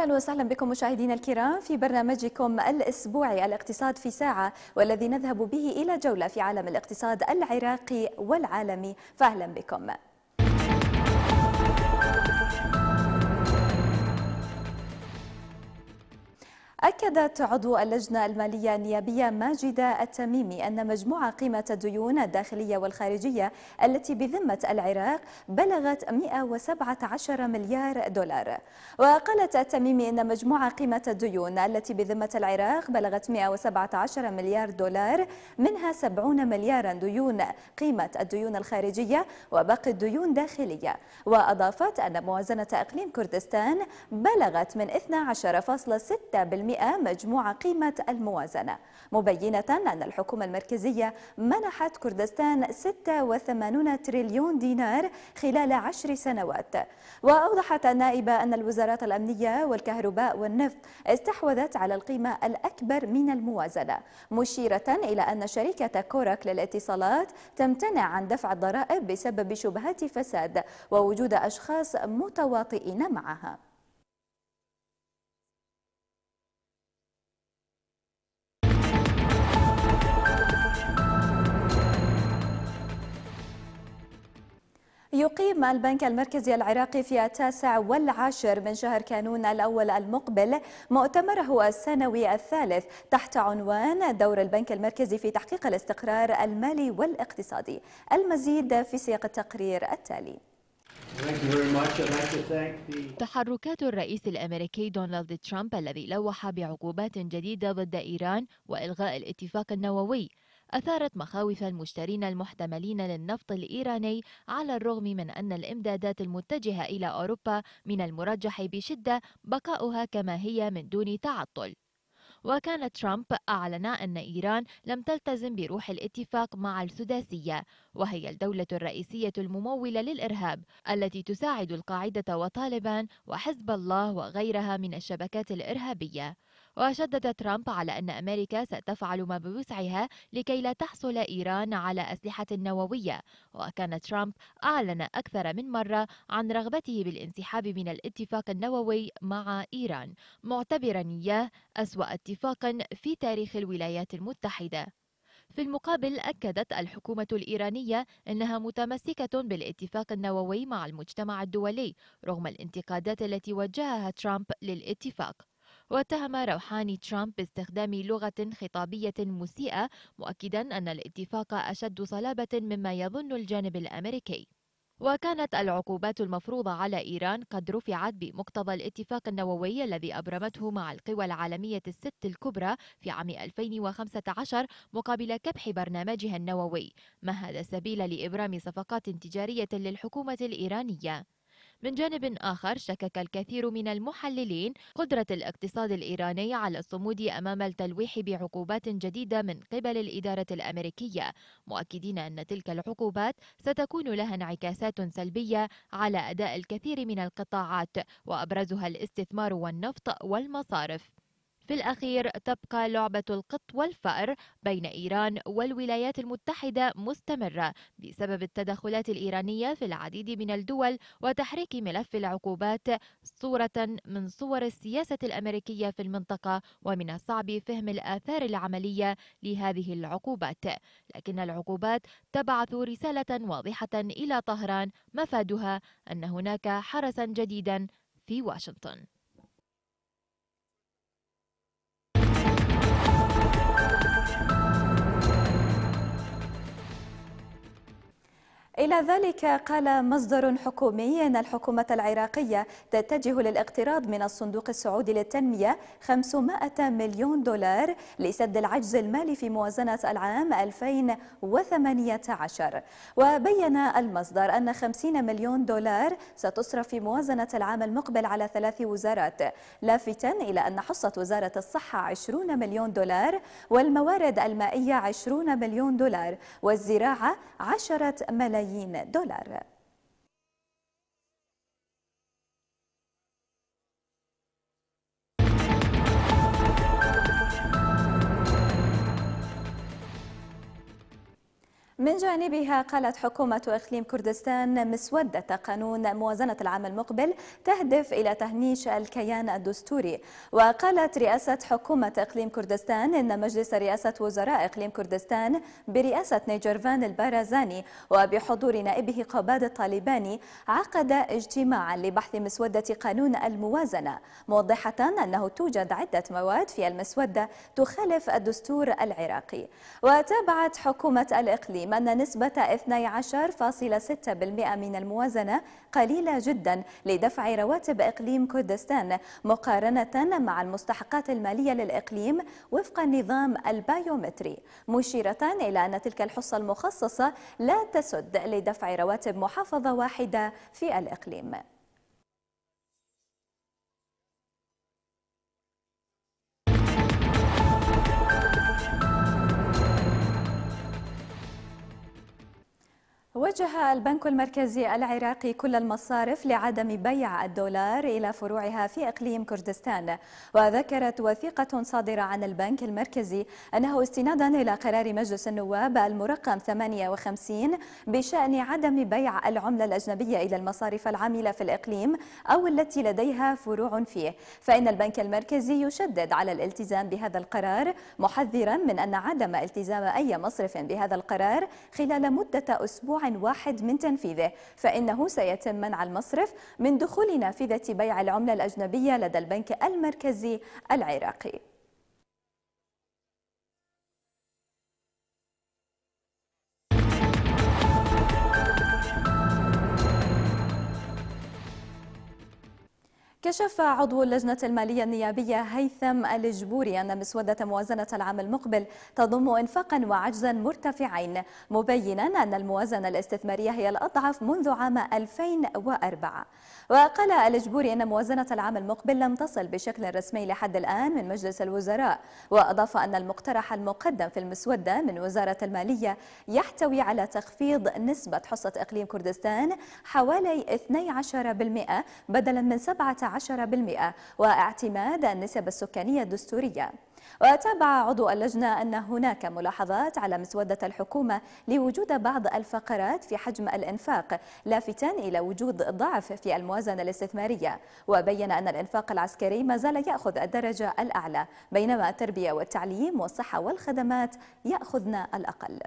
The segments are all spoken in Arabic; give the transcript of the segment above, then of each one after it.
اهلا وسهلا بكم مشاهدينا الكرام في برنامجكم الاسبوعي الاقتصاد في ساعه والذي نذهب به الى جوله في عالم الاقتصاد العراقي والعالمي فاهلا بكم. أكدت عضو اللجنة المالية النيابية ماجدة التميمي أن مجموع قيمة الديون الداخلية والخارجية التي بذمة العراق بلغت 117 مليار دولار وقالت التميمي أن مجموع قيمة الديون التي بذمة العراق بلغت 117 مليار دولار منها 70 مليارا ديون قيمة الديون الخارجية وباقي الديون داخلية وأضافت أن موازنة إقليم كردستان بلغت من 12.6% مجموع قيمة الموازنة مبينة أن الحكومة المركزية منحت كردستان 86 تريليون دينار خلال عشر سنوات وأوضحت النائبة أن الوزارات الأمنية والكهرباء والنفط استحوذت على القيمة الأكبر من الموازنة مشيرة إلى أن شركة كورك للاتصالات تمتنع عن دفع الضرائب بسبب شبهات فساد ووجود أشخاص متواطئين معها يقيم البنك المركزي العراقي في التاسع والعاشر من شهر كانون الأول المقبل مؤتمره السنوي الثالث تحت عنوان دور البنك المركزي في تحقيق الاستقرار المالي والاقتصادي المزيد في سياق التقرير التالي تحركات الرئيس الامريكي دونالد ترامب الذي لوح بعقوبات جديده ضد ايران والغاء الاتفاق النووي أثارت مخاوف المشترين المحتملين للنفط الإيراني على الرغم من أن الإمدادات المتجهة إلى أوروبا من المرجح بشدة بقاؤها كما هي من دون تعطل وكان ترامب أعلن أن إيران لم تلتزم بروح الاتفاق مع السداسية وهي الدولة الرئيسية الممولة للإرهاب التي تساعد القاعدة وطالبان وحزب الله وغيرها من الشبكات الإرهابية وشدد ترامب على أن أمريكا ستفعل ما بوسعها لكي لا تحصل إيران على أسلحة نووية وكان ترامب أعلن أكثر من مرة عن رغبته بالانسحاب من الاتفاق النووي مع إيران معتبرا إياه أسوأ اتفاق في تاريخ الولايات المتحدة في المقابل أكدت الحكومة الإيرانية أنها متمسكة بالاتفاق النووي مع المجتمع الدولي رغم الانتقادات التي وجهها ترامب للاتفاق واتهم روحاني ترامب باستخدام لغة خطابية مسيئة مؤكدا أن الاتفاق أشد صلابة مما يظن الجانب الأمريكي وكانت العقوبات المفروضة على إيران قد رفعت بمقتضى الاتفاق النووي الذي أبرمته مع القوى العالمية الست الكبرى في عام 2015 مقابل كبح برنامجها النووي مهد السبيل لإبرام صفقات تجارية للحكومة الإيرانية من جانب آخر شكك الكثير من المحللين قدرة الاقتصاد الإيراني على الصمود أمام التلويح بعقوبات جديدة من قبل الإدارة الأمريكية مؤكدين أن تلك العقوبات ستكون لها انعكاسات سلبية على أداء الكثير من القطاعات وأبرزها الاستثمار والنفط والمصارف في الأخير تبقى لعبة القط والفأر بين إيران والولايات المتحدة مستمرة بسبب التدخلات الإيرانية في العديد من الدول وتحريك ملف العقوبات صورة من صور السياسة الأمريكية في المنطقة ومن الصعب فهم الآثار العملية لهذه العقوبات لكن العقوبات تبعث رسالة واضحة إلى طهران مفادها أن هناك حرسا جديدا في واشنطن إلى ذلك قال مصدر حكومي أن الحكومة العراقية تتجه للاقتراض من الصندوق السعودي للتنمية 500 مليون دولار لسد العجز المالي في موازنة العام 2018 وبين المصدر أن 50 مليون دولار ستصرف في موازنة العام المقبل على ثلاث وزارات لافتا إلى أن حصة وزارة الصحة 20 مليون دولار والموارد المائية 20 مليون دولار والزراعة 10 ملايين ملايين دولار من جانبها قالت حكومة إقليم كردستان مسودة قانون موازنة العام المقبل تهدف إلى تهميش الكيان الدستوري وقالت رئاسة حكومة إقليم كردستان إن مجلس رئاسة وزراء إقليم كردستان برئاسة نيجرفان البارزاني وبحضور نائبه قباد الطالباني عقد اجتماعا لبحث مسودة قانون الموازنة موضحة أنه توجد عدة مواد في المسودة تخالف الدستور العراقي وتابعت حكومة الإقليم أن نسبة 12.6% من الموازنة قليلة جدا لدفع رواتب إقليم كردستان مقارنة مع المستحقات المالية للإقليم وفق النظام البايومتري مشيرة إلى أن تلك الحصة المخصصة لا تسد لدفع رواتب محافظة واحدة في الإقليم وجه البنك المركزي العراقي كل المصارف لعدم بيع الدولار إلى فروعها في إقليم كردستان وذكرت وثيقة صادرة عن البنك المركزي أنه استنادا إلى قرار مجلس النواب المرقم 58 بشأن عدم بيع العملة الأجنبية إلى المصارف العاملة في الإقليم أو التي لديها فروع فيه فإن البنك المركزي يشدد على الالتزام بهذا القرار محذرا من أن عدم التزام أي مصرف بهذا القرار خلال مدة أسبوع واحد من تنفيذه فإنه سيتم منع المصرف من دخول نافذة بيع العملة الأجنبية لدى البنك المركزي العراقي كشف عضو اللجنة المالية النيابية هيثم الجبوري أن مسودة موازنة العام المقبل تضم إنفاقا وعجزا مرتفعين مبينا أن الموازنة الاستثمارية هي الأضعف منذ عام 2004 وقال الجبوري أن موازنة العام المقبل لم تصل بشكل رسمي لحد الآن من مجلس الوزراء وأضاف أن المقترح المقدم في المسودة من وزارة المالية يحتوي على تخفيض نسبة حصة إقليم كردستان حوالي 12% بدلا من 17% واعتماد النسب السكانية الدستورية وتابع عضو اللجنة أن هناك ملاحظات على مسودة الحكومة لوجود بعض الفقرات في حجم الإنفاق لافتان إلى وجود ضعف في الموازنة الاستثمارية وبين أن الإنفاق العسكري ما زال يأخذ الدرجة الأعلى بينما التربية والتعليم والصحة والخدمات يأخذن الأقل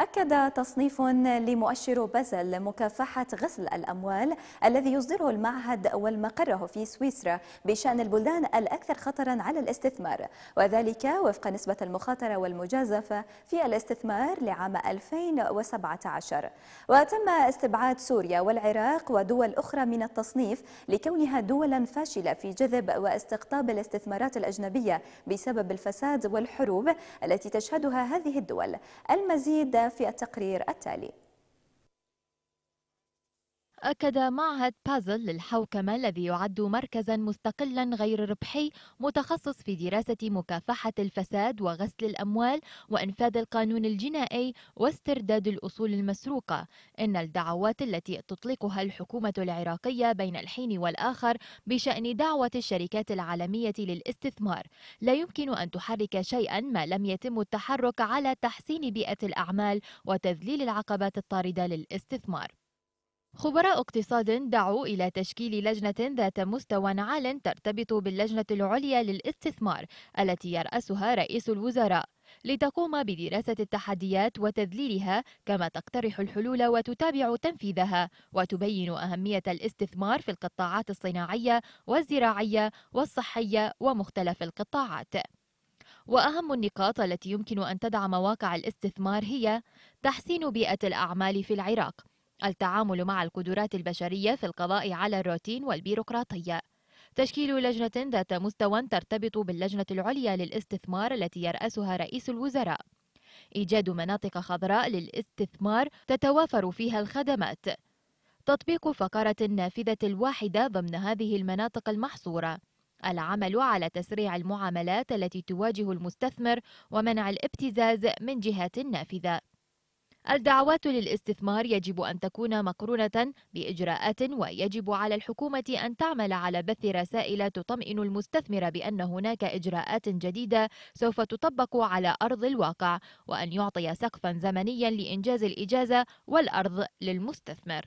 أكد تصنيف لمؤشر بازل مكافحة غسل الأموال الذي يصدره المعهد والمقره في سويسرا بشأن البلدان الأكثر خطرا على الاستثمار وذلك وفق نسبة المخاطرة والمجازفة في الاستثمار لعام 2017 وتم استبعاد سوريا والعراق ودول أخرى من التصنيف لكونها دولا فاشلة في جذب واستقطاب الاستثمارات الأجنبية بسبب الفساد والحروب التي تشهدها هذه الدول المزيد في التقرير التالي أكد معهد بازل للحوكمة الذي يعد مركزا مستقلا غير ربحي متخصص في دراسة مكافحة الفساد وغسل الأموال وإنفاذ القانون الجنائي واسترداد الأصول المسروقة إن الدعوات التي تطلقها الحكومة العراقية بين الحين والآخر بشأن دعوة الشركات العالمية للاستثمار لا يمكن أن تحرك شيئا ما لم يتم التحرك على تحسين بيئة الأعمال وتذليل العقبات الطاردة للاستثمار خبراء اقتصاد دعوا إلى تشكيل لجنة ذات مستوى عال ترتبط باللجنة العليا للاستثمار التي يرأسها رئيس الوزراء لتقوم بدراسة التحديات وتذليلها كما تقترح الحلول وتتابع تنفيذها وتبين أهمية الاستثمار في القطاعات الصناعية والزراعية والصحية ومختلف القطاعات وأهم النقاط التي يمكن أن تدعم مواقع الاستثمار هي تحسين بيئة الأعمال في العراق التعامل مع القدرات البشرية في القضاء على الروتين والبيروقراطية تشكيل لجنة ذات مستوى ترتبط باللجنة العليا للاستثمار التي يرأسها رئيس الوزراء إيجاد مناطق خضراء للاستثمار تتوافر فيها الخدمات تطبيق فقرة النافذة الواحدة ضمن هذه المناطق المحصورة العمل على تسريع المعاملات التي تواجه المستثمر ومنع الابتزاز من جهات النافذة الدعوات للاستثمار يجب أن تكون مقرونة بإجراءات ويجب على الحكومة أن تعمل على بث رسائل تطمئن المستثمر بأن هناك إجراءات جديدة سوف تطبق على أرض الواقع وأن يعطي سقفا زمنيا لإنجاز الإجازة والأرض للمستثمر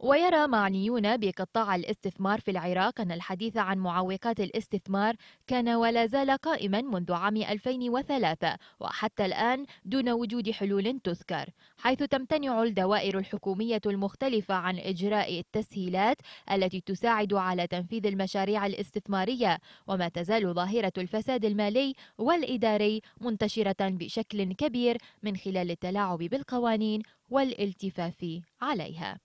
ويرى معنيون بقطاع الاستثمار في العراق أن الحديث عن معوقات الاستثمار كان ولا زال قائما منذ عام 2003 وحتى الآن دون وجود حلول تذكر حيث تمتنع الدوائر الحكومية المختلفة عن إجراء التسهيلات التي تساعد على تنفيذ المشاريع الاستثمارية وما تزال ظاهرة الفساد المالي والإداري منتشرة بشكل كبير من خلال التلاعب بالقوانين والالتفاف عليها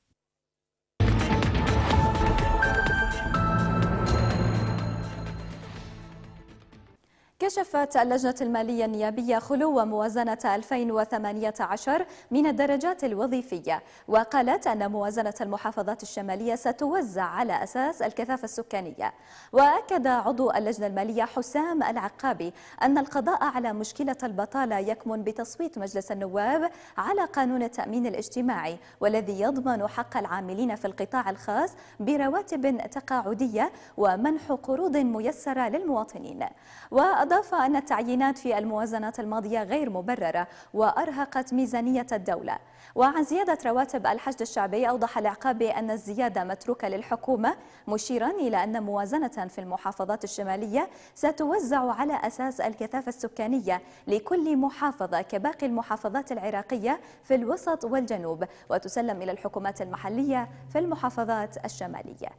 كشفت اللجنة المالية النيابية خلو موازنة 2018 من الدرجات الوظيفية وقالت أن موازنة المحافظات الشمالية ستوزع على أساس الكثافة السكانية وأكد عضو اللجنة المالية حسام العقابي أن القضاء على مشكلة البطالة يكمن بتصويت مجلس النواب على قانون التأمين الاجتماعي والذي يضمن حق العاملين في القطاع الخاص برواتب تقاعدية ومنح قروض ميسرة للمواطنين وأضاف أن التعيينات في الموازنات الماضية غير مبررة وأرهقت ميزانية الدولة وعن زيادة رواتب الحشد الشعبي أوضح العقاب أن الزيادة متروكة للحكومة مشيرا إلى أن موازنة في المحافظات الشمالية ستوزع على أساس الكثافة السكانية لكل محافظة كباقي المحافظات العراقية في الوسط والجنوب وتسلم إلى الحكومات المحلية في المحافظات الشمالية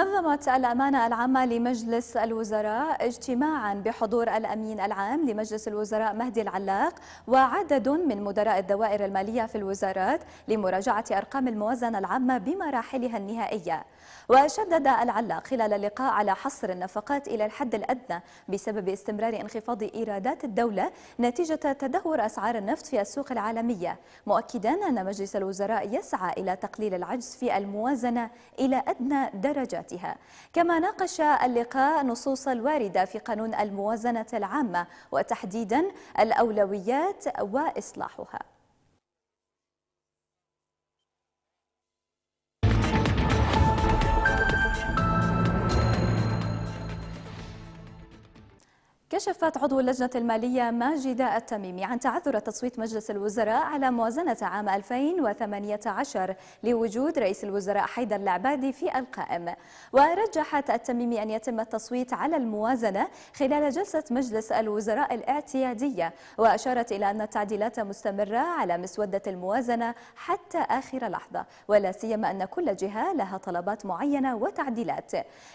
نظمت الأمانة العامة لمجلس الوزراء اجتماعا بحضور الأمين العام لمجلس الوزراء مهدي العلاق وعدد من مدراء الدوائر المالية في الوزارات لمراجعة أرقام الموازنة العامة بمراحلها النهائية وشدد العلا خلال اللقاء على حصر النفقات إلى الحد الأدنى بسبب استمرار انخفاض إيرادات الدولة نتيجة تدهور أسعار النفط في السوق العالمية مؤكدا أن مجلس الوزراء يسعى إلى تقليل العجز في الموازنة إلى أدنى درجاتها كما ناقش اللقاء نصوص الواردة في قانون الموازنة العامة وتحديدا الأولويات وإصلاحها كشفت عضو اللجنة المالية ماجدة التميمي عن تعذر تصويت مجلس الوزراء على موازنة عام 2018 لوجود رئيس الوزراء حيدر العبادي في القائم ورجحت التميمي أن يتم التصويت على الموازنة خلال جلسة مجلس الوزراء الاعتيادية وأشارت إلى أن التعديلات مستمرة على مسودة الموازنة حتى آخر لحظة ولا سيما أن كل جهة لها طلبات معينة وتعديلات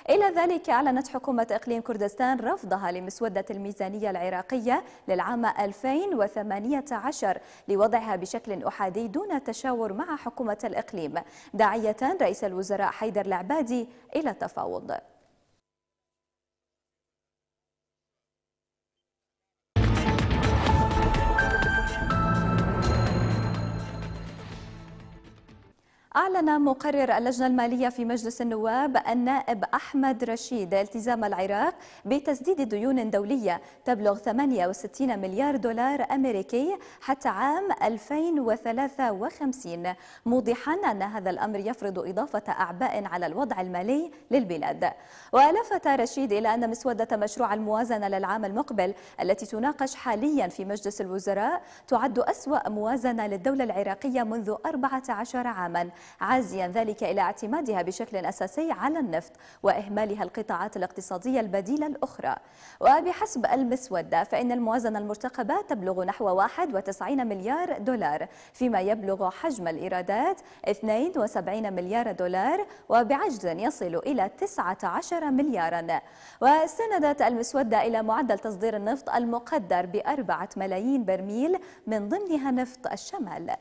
إلى ذلك أعلنت حكومة إقليم كردستان رفضها لمسودة الميزانية العراقية للعام 2018 لوضعها بشكل أحادي دون تشاور مع حكومة الإقليم داعية رئيس الوزراء حيدر العبادي إلى التفاوض أعلن مقرر اللجنة المالية في مجلس النواب النائب أحمد رشيد التزام العراق بتسديد ديون دولية تبلغ 68 مليار دولار أمريكي حتى عام 2053 موضحا أن هذا الأمر يفرض إضافة أعباء على الوضع المالي للبلاد ولفت رشيد إلى أن مسودة مشروع الموازنة للعام المقبل التي تناقش حاليا في مجلس الوزراء تعد أسوأ موازنة للدولة العراقية منذ 14 عاما عازيا ذلك إلى اعتمادها بشكل أساسي على النفط وإهمالها القطاعات الاقتصادية البديلة الأخرى وبحسب المسودة فإن الموازنة المرتقبة تبلغ نحو 91 مليار دولار فيما يبلغ حجم الإيرادات 72 مليار دولار وبعجز يصل إلى 19 مليارا واستندت المسودة إلى معدل تصدير النفط المقدر بأربعة ملايين برميل من ضمنها نفط الشمال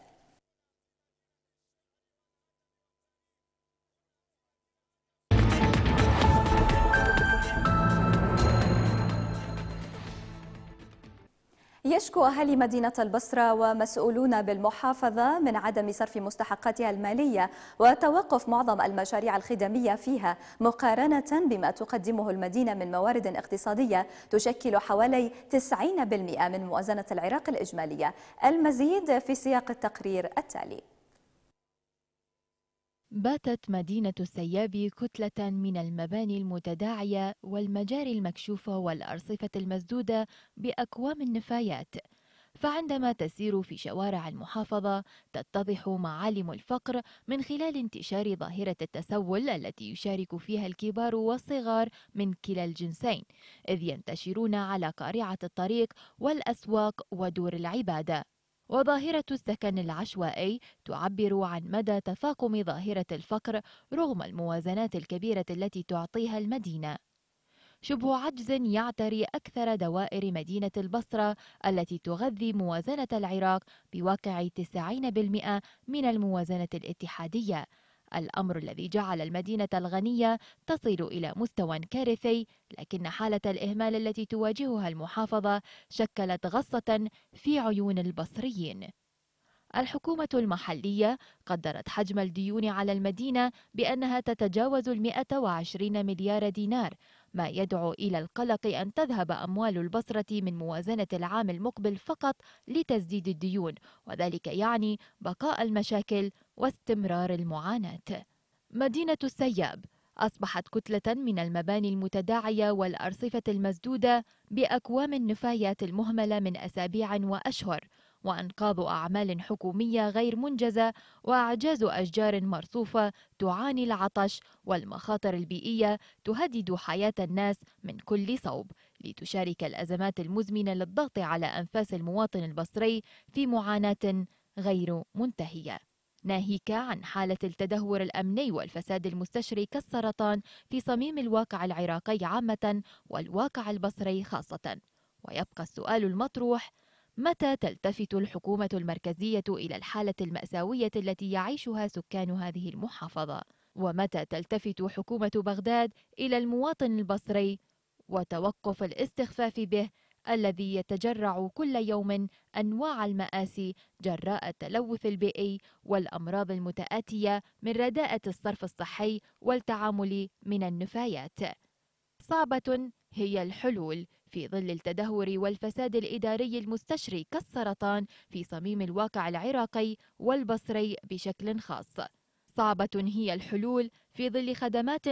يشكو أهالي مدينة البصرة ومسؤولون بالمحافظة من عدم صرف مستحقاتها المالية وتوقف معظم المشاريع الخدمية فيها مقارنة بما تقدمه المدينة من موارد اقتصادية تشكل حوالي 90% من موازنة العراق الإجمالية المزيد في سياق التقرير التالي باتت مدينة السياب كتلة من المباني المتداعية والمجاري المكشوفة والأرصفة المسدودة بأكوام النفايات فعندما تسير في شوارع المحافظة تتضح معالم الفقر من خلال انتشار ظاهرة التسول التي يشارك فيها الكبار والصغار من كلا الجنسين إذ ينتشرون على قارعة الطريق والأسواق ودور العبادة وظاهرة السكن العشوائي تعبر عن مدى تفاقم ظاهرة الفقر رغم الموازنات الكبيرة التي تعطيها المدينة. شبه عجز يعتري أكثر دوائر مدينة البصرة التي تغذي موازنة العراق بواقع 90% من الموازنة الاتحادية الأمر الذي جعل المدينة الغنية تصل إلى مستوى كارثي لكن حالة الإهمال التي تواجهها المحافظة شكلت غصة في عيون البصريين الحكومة المحلية قدرت حجم الديون على المدينة بأنها تتجاوز المئة وعشرين مليار دينار ما يدعو إلى القلق أن تذهب أموال البصرة من موازنة العام المقبل فقط لتسديد الديون وذلك يعني بقاء المشاكل واستمرار المعاناة مدينة السياب أصبحت كتلة من المباني المتداعية والأرصفة المسدودة بأكوام النفايات المهملة من أسابيع وأشهر وأنقاض أعمال حكومية غير منجزة وإعجاز أشجار مرصوفة تعاني العطش والمخاطر البيئية تهدد حياة الناس من كل صوب لتشارك الأزمات المزمنة للضغط على أنفاس المواطن البصري في معاناة غير منتهية ناهيك عن حالة التدهور الأمني والفساد المستشري كالسرطان في صميم الواقع العراقي عامة والواقع البصري خاصة ويبقى السؤال المطروح متى تلتفت الحكومة المركزية إلى الحالة المأساوية التي يعيشها سكان هذه المحافظة؟ ومتى تلتفت حكومة بغداد إلى المواطن البصري وتوقف الاستخفاف به الذي يتجرع كل يوم انواع الماسي جراء التلوث البيئي والامراض المتاتيه من رداءه الصرف الصحي والتعامل من النفايات صعبه هي الحلول في ظل التدهور والفساد الإداري المستشري كالسرطان في صميم الواقع العراقي والبصري بشكل خاص صعبة هي الحلول في ظل خدمات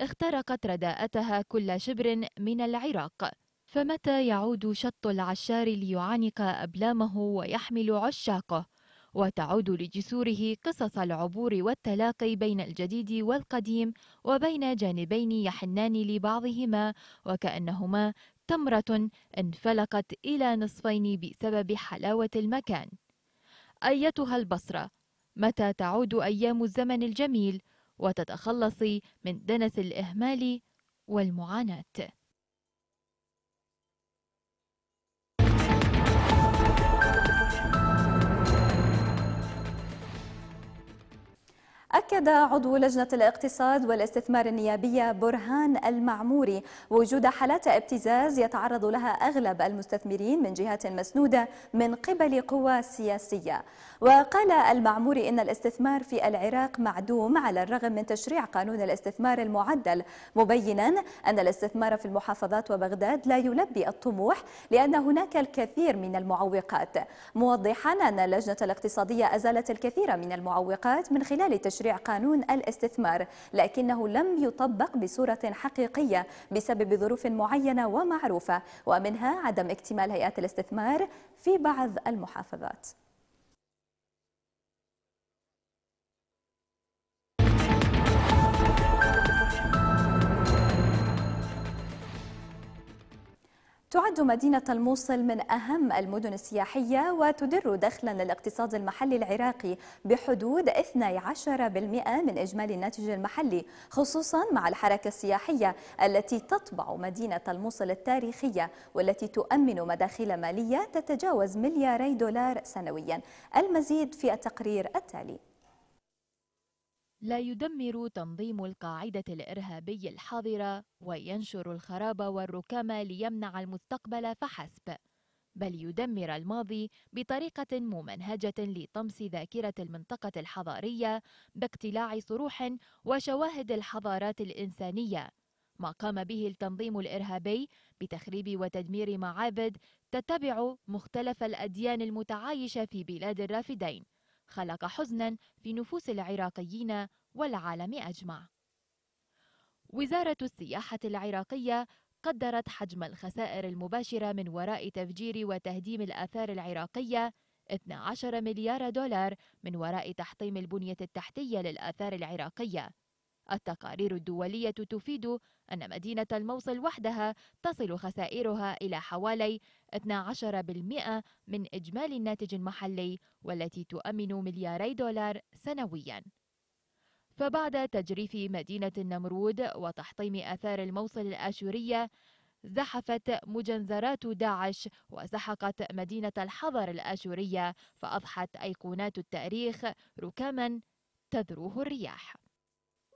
اخترقت رداءتها كل شبر من العراق فمتى يعود شط العشار ليعانق أبلامه ويحمل عشاقه وتعود لجسوره قصص العبور والتلاقي بين الجديد والقديم وبين جانبين يحنان لبعضهما وكأنهما تمرة انفلقت إلى نصفين بسبب حلاوة المكان. أيتها البصرة، متى تعود أيام الزمن الجميل وتتخلصي من دنس الإهمال والمعاناة؟ أكد عضو لجنة الاقتصاد والاستثمار النيابية برهان المعموري وجود حالات ابتزاز يتعرض لها أغلب المستثمرين من جهات مسنودة من قبل قوى سياسية وقال المعموري إن الاستثمار في العراق معدوم على الرغم من تشريع قانون الاستثمار المعدل مبينا أن الاستثمار في المحافظات وبغداد لا يلبي الطموح لأن هناك الكثير من المعوقات موضحا أن اللجنة الاقتصادية أزالت الكثير من المعوقات من خلال تشريع قانون قانون الاستثمار لكنه لم يطبق بصورة حقيقية بسبب ظروف معينة ومعروفة ومنها عدم اكتمال هيئات الاستثمار في بعض المحافظات تعد مدينة الموصل من أهم المدن السياحية وتدر دخلا للاقتصاد المحلي العراقي بحدود 12% من إجمالي الناتج المحلي خصوصا مع الحركة السياحية التي تطبع مدينة الموصل التاريخية والتي تؤمن مداخل مالية تتجاوز ملياري دولار سنويا المزيد في التقرير التالي لا يدمر تنظيم القاعدة الإرهابي الحاضرة وينشر الخراب والركام ليمنع المستقبل فحسب، بل يدمر الماضي بطريقة ممنهجة لطمس ذاكرة المنطقة الحضارية باقتلاع صروح وشواهد الحضارات الإنسانية، ما قام به التنظيم الإرهابي بتخريب وتدمير معابد تتبع مختلف الأديان المتعايشة في بلاد الرافدين خلق حزنا في نفوس العراقيين والعالم أجمع وزارة السياحة العراقية قدرت حجم الخسائر المباشرة من وراء تفجير وتهديم الآثار العراقية 12 مليار دولار من وراء تحطيم البنية التحتية للآثار العراقية التقارير الدولية تفيد أن مدينة الموصل وحدها تصل خسائرها إلى حوالي 12% من إجمالي الناتج المحلي والتي تؤمن ملياري دولار سنوياً. فبعد تجريف مدينة النمرود وتحطيم آثار الموصل الآشورية زحفت مجنزرات داعش وسحقت مدينة الحضر الآشورية فأضحت أيقونات التاريخ ركاما تذروه الرياح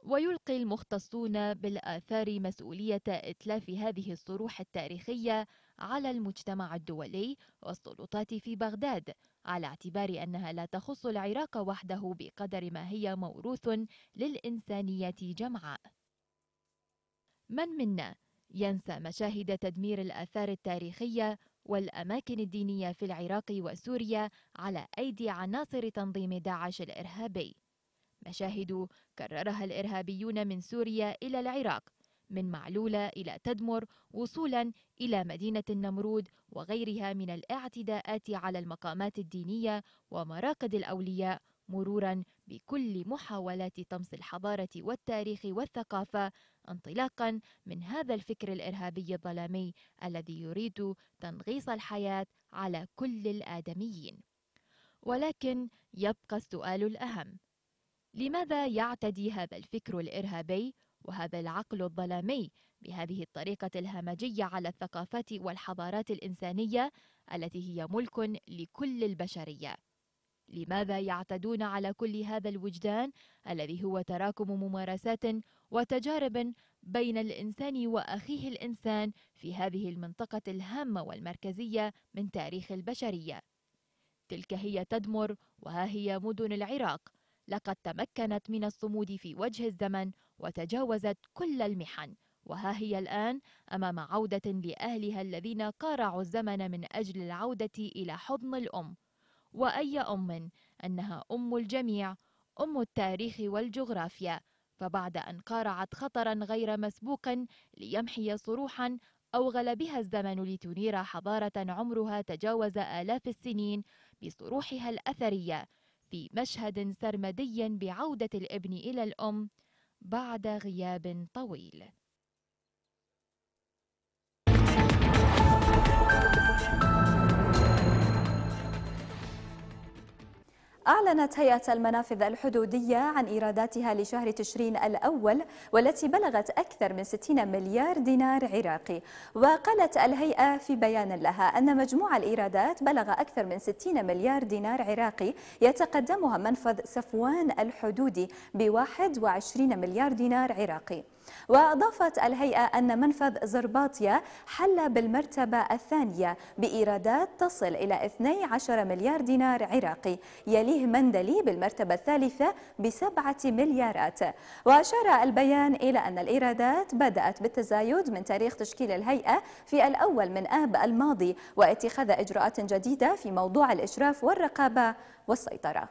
ويلقي المختصون بالآثار مسؤولية إتلاف هذه الصروح التاريخية على المجتمع الدولي والسلطات في بغداد على اعتبار أنها لا تخص العراق وحده بقدر ما هي موروث للإنسانية جمعاء من منا ينسى مشاهد تدمير الآثار التاريخية والأماكن الدينية في العراق وسوريا على أيدي عناصر تنظيم داعش الإرهابي مشاهد كررها الإرهابيون من سوريا إلى العراق من معلولة إلى تدمر وصولا إلى مدينة النمرود وغيرها من الاعتداءات على المقامات الدينية ومراقد الأولياء مرورا بكل محاولات طمس الحضارة والتاريخ والثقافة انطلاقا من هذا الفكر الإرهابي الظلامي الذي يريد تنغيص الحياة على كل الآدميين ولكن يبقى السؤال الأهم لماذا يعتدي هذا الفكر الإرهابي وهذا العقل الظلامي بهذه الطريقة الهمجية على الثقافات والحضارات الإنسانية التي هي ملك لكل البشرية؟ لماذا يعتدون على كل هذا الوجدان الذي هو تراكم ممارسات وتجارب بين الانسان واخيه الانسان في هذه المنطقه الهامه والمركزيه من تاريخ البشريه تلك هي تدمر وها هي مدن العراق لقد تمكنت من الصمود في وجه الزمن وتجاوزت كل المحن وها هي الآن أمام عودة لأهلها الذين قارعوا الزمن من أجل العودة إلى حضن الأم وأي أم أنها أم الجميع أم التاريخ والجغرافيا فبعد أن قارعت خطرا غير مسبوق ليمحي صروحا أوغل بها الزمن لتنير حضارة عمرها تجاوز آلاف السنين بصروحها الأثرية في مشهد سرمدي بعودة الابن إلى الأم بعد غياب طويل أعلنت هيئة المنافذ الحدودية عن إيراداتها لشهر تشرين الأول والتي بلغت أكثر من 60 مليار دينار عراقي وقالت الهيئة في بيان لها أن مجموع الإيرادات بلغ أكثر من 60 مليار دينار عراقي يتقدمها منفذ صفوان الحدودي ب 21 مليار دينار عراقي وأضافت الهيئة أن منفذ زرباطيا حل بالمرتبة الثانية بإيرادات تصل إلى 12 مليار دينار عراقي يليه مندلي بالمرتبة الثالثة بسبعة مليارات وأشار البيان إلى أن الإيرادات بدأت بالتزايد من تاريخ تشكيل الهيئة في الأول من آب الماضي واتخاذ إجراءات جديدة في موضوع الإشراف والرقابة والسيطرة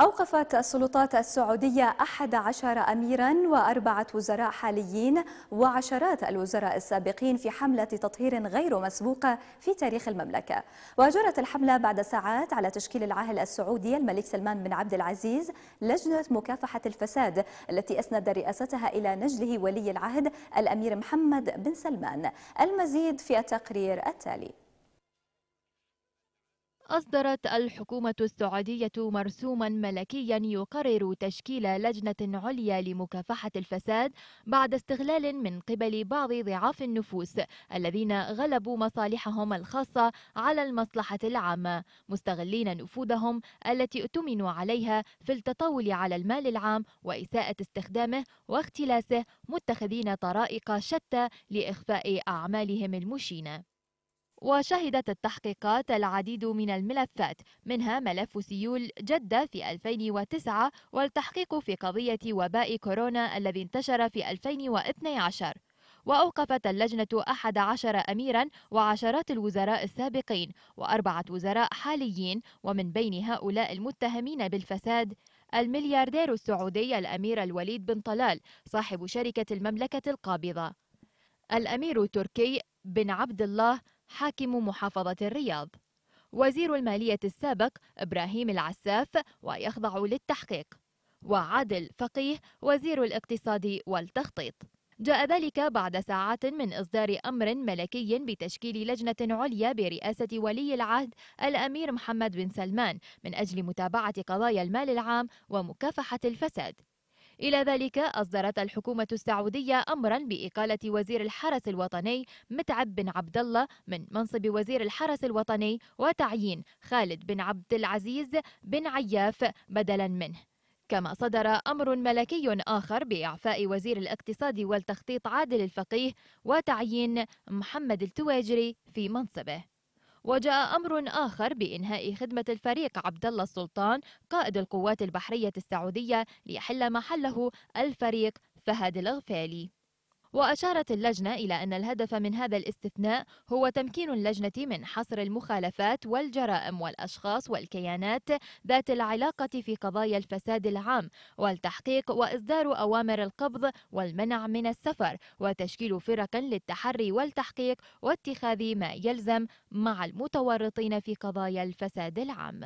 أوقفت السلطات السعودية 11 أميرا وأربعة وزراء حاليين وعشرات الوزراء السابقين في حملة تطهير غير مسبوقة في تاريخ المملكة وجرت الحملة بعد ساعات على تشكيل العاهل السعودي الملك سلمان بن عبد العزيز لجنة مكافحة الفساد التي أسند رئاستها إلى نجله ولي العهد الأمير محمد بن سلمان المزيد في التقرير التالي أصدرت الحكومة السعودية مرسوما ملكيا يقرر تشكيل لجنة عليا لمكافحة الفساد بعد استغلال من قبل بعض ضعاف النفوس الذين غلبوا مصالحهم الخاصة على المصلحة العامة مستغلين نفوذهم التي اؤتمنوا عليها في التطاول على المال العام وإساءة استخدامه واختلاسه متخذين طرائق شتى لإخفاء أعمالهم المشينة وشهدت التحقيقات العديد من الملفات منها ملف سيول جدة في 2009 والتحقيق في قضية وباء كورونا الذي انتشر في 2012 وأوقفت اللجنة أحد عشر أميرا وعشرات الوزراء السابقين وأربعة وزراء حاليين ومن بين هؤلاء المتهمين بالفساد الملياردير السعودي الأمير الوليد بن طلال صاحب شركة المملكة القابضة الأمير التركي بن عبد الله حاكم محافظة الرياض وزير المالية السابق إبراهيم العساف ويخضع للتحقيق وعادل فقيه وزير الاقتصاد والتخطيط جاء ذلك بعد ساعات من إصدار أمر ملكي بتشكيل لجنة عليا برئاسة ولي العهد الأمير محمد بن سلمان من أجل متابعة قضايا المال العام ومكافحة الفساد إلى ذلك أصدرت الحكومة السعودية أمرا بإقالة وزير الحرس الوطني متعب بن عبد الله من منصب وزير الحرس الوطني وتعيين خالد بن عبد العزيز بن عياف بدلا منه كما صدر أمر ملكي آخر بإعفاء وزير الاقتصاد والتخطيط عادل الفقيه وتعيين محمد التواجري في منصبه وجاء أمر آخر بإنهاء خدمة الفريق عبد الله السلطان قائد القوات البحرية السعودية ليحل محله الفريق فهد الغفالي وأشارت اللجنة إلى أن الهدف من هذا الاستثناء هو تمكين اللجنة من حصر المخالفات والجرائم والأشخاص والكيانات ذات العلاقة في قضايا الفساد العام والتحقيق وإصدار أوامر القبض والمنع من السفر وتشكيل فرق للتحري والتحقيق واتخاذ ما يلزم مع المتورطين في قضايا الفساد العام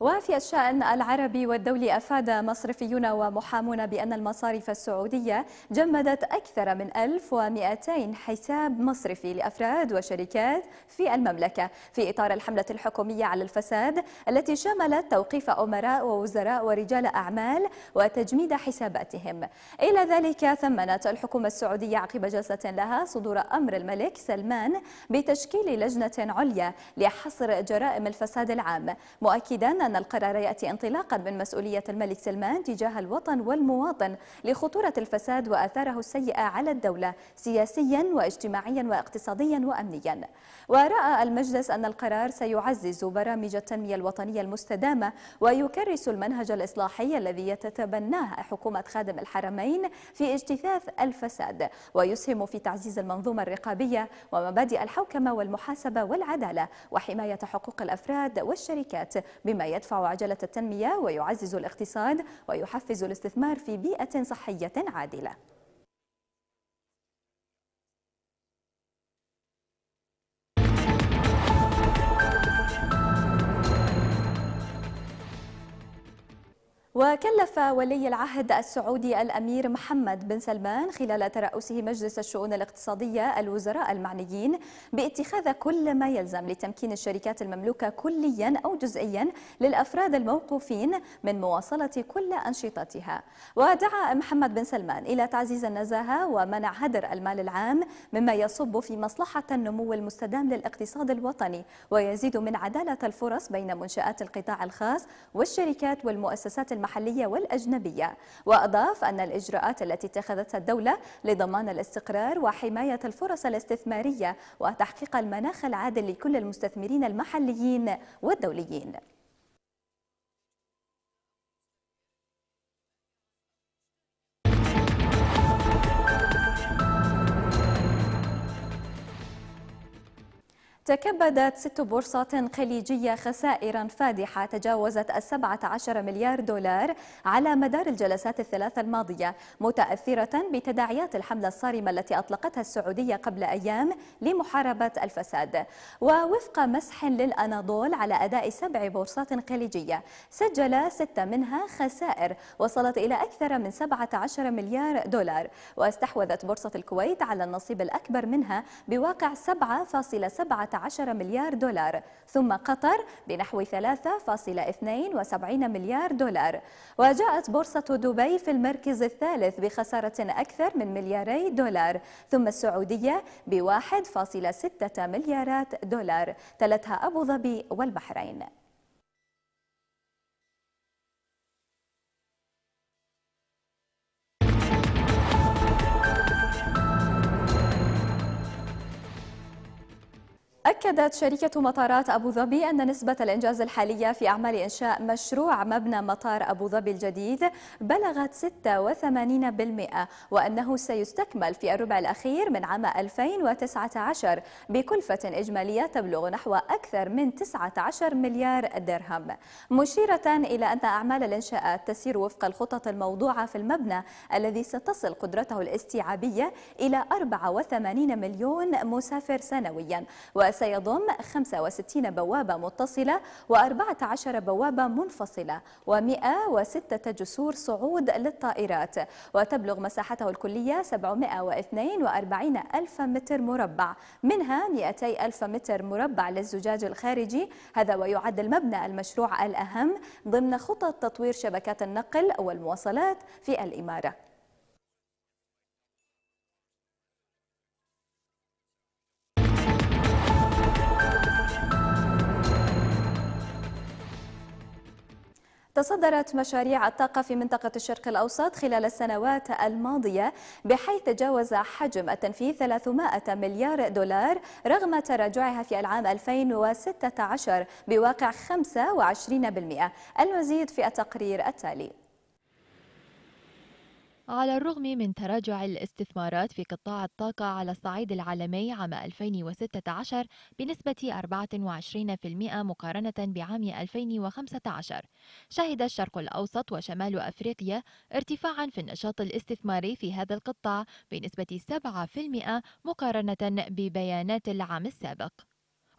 وفي الشأن العربي والدولي أفاد مصرفيون ومحامون بأن المصارف السعودية جمدت أكثر من 1200 حساب مصرفي لأفراد وشركات في المملكة في إطار الحملة الحكومية على الفساد التي شملت توقيف أمراء ووزراء ورجال أعمال وتجميد حساباتهم إلى ذلك ثمنت الحكومة السعودية عقب جلسة لها صدور أمر الملك سلمان بتشكيل لجنة عليا لحصر جرائم الفساد العام مؤكدا أن القرار يأتي انطلاقا من مسؤولية الملك سلمان تجاه الوطن والمواطن لخطورة الفساد وآثاره السيئة على الدولة سياسيا واجتماعيا واقتصاديا وأمنيا ورأى المجلس أن القرار سيعزز برامج التنمية الوطنية المستدامة ويكرس المنهج الإصلاحي الذي يتتبناه حكومة خادم الحرمين في اجتثاث الفساد ويسهم في تعزيز المنظومة الرقابية ومبادئ الحوكمة والمحاسبة والعدالة وحماية حقوق الأفراد والشركات بما يدفع عجلة التنمية ويعزز الاقتصاد ويحفز الاستثمار في بيئة صحية عادلة وكلف ولي العهد السعودي الأمير محمد بن سلمان خلال ترأسه مجلس الشؤون الاقتصادية الوزراء المعنيين باتخاذ كل ما يلزم لتمكين الشركات المملوكة كليا أو جزئيا للأفراد الموقوفين من مواصلة كل أنشطتها ودعا محمد بن سلمان إلى تعزيز النزاهة ومنع هدر المال العام مما يصب في مصلحة النمو المستدام للاقتصاد الوطني ويزيد من عدالة الفرص بين منشآت القطاع الخاص والشركات والمؤسسات المحلية المحلية والأجنبية وأضاف أن الإجراءات التي اتخذتها الدولة لضمان الاستقرار وحماية الفرص الاستثمارية وتحقيق المناخ العادل لكل المستثمرين المحليين والدوليين تكبدت ست بورصات خليجية خسائرا فادحة تجاوزت السبعة عشر مليار دولار على مدار الجلسات الثلاثة الماضية متأثرة بتداعيات الحملة الصارمة التي أطلقتها السعودية قبل أيام لمحاربة الفساد ووفق مسح للأناضول على أداء سبع بورصات خليجية سجل ستة منها خسائر وصلت إلى أكثر من 17 مليار دولار واستحوذت بورصة الكويت على النصيب الأكبر منها بواقع 7.7 عشر مليار دولار ثم قطر بنحو 3.72 مليار دولار وجاءت بورصة دبي في المركز الثالث بخسارة أكثر من ملياري دولار ثم السعودية ب 1.6 مليارات دولار تلتها أبو ظبي والبحرين أكدت شركة مطارات أبو ظبي أن نسبة الإنجاز الحالية في أعمال إنشاء مشروع مبنى مطار أبو ظبي الجديد بلغت 86% وأنه سيستكمل في الربع الأخير من عام 2019 بكلفة إجمالية تبلغ نحو أكثر من 19 مليار درهم مشيرة إلى أن أعمال الإنشاءات تسير وفق الخطط الموضوعة في المبنى الذي ستصل قدرته الاستيعابية إلى 84 مليون مسافر سنويا وسيضم 65 بوابة متصلة و14 بوابة منفصلة و106 جسور صعود للطائرات وتبلغ مساحته الكلية 742 ألف متر مربع منها 200 ألف متر مربع للزجاج الخارجي هذا ويعد المبنى المشروع الأهم ضمن خطط تطوير شبكات النقل والمواصلات في الإمارة تصدرت مشاريع الطاقة في منطقة الشرق الأوسط خلال السنوات الماضية بحيث تجاوز حجم التنفيذ 300 مليار دولار رغم تراجعها في العام 2016 بواقع 25% المزيد في التقرير التالي على الرغم من تراجع الاستثمارات في قطاع الطاقة على الصعيد العالمي عام 2016 بنسبة 24% مقارنة بعام 2015 شهد الشرق الأوسط وشمال أفريقيا ارتفاعا في النشاط الاستثماري في هذا القطاع بنسبة 7% مقارنة ببيانات العام السابق